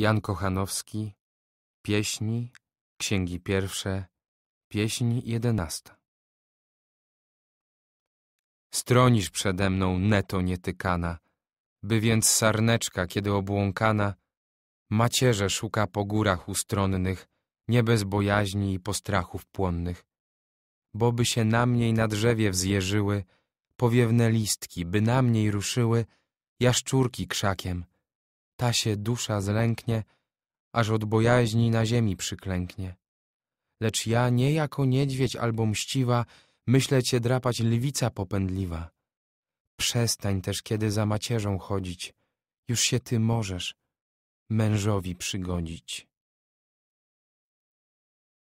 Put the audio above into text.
Jan Kochanowski, Pieśni, Księgi Pierwsze, Pieśń Jedenasta. Stronisz przede mną, neto nietykana, by więc sarneczka, kiedy obłąkana, macierze szuka po górach ustronnych, nie bez bojaźni i postrachów płonnych, bo by się na mnie na drzewie wzjeżyły, powiewne listki, by na mnie ruszyły, jaszczurki krzakiem, ta się dusza zlęknie, aż od bojaźni na ziemi przyklęknie. Lecz ja nie jako niedźwiedź albo mściwa, myślę cię drapać lwica popędliwa. Przestań też kiedy za macierzą chodzić, już się ty możesz mężowi przygodzić.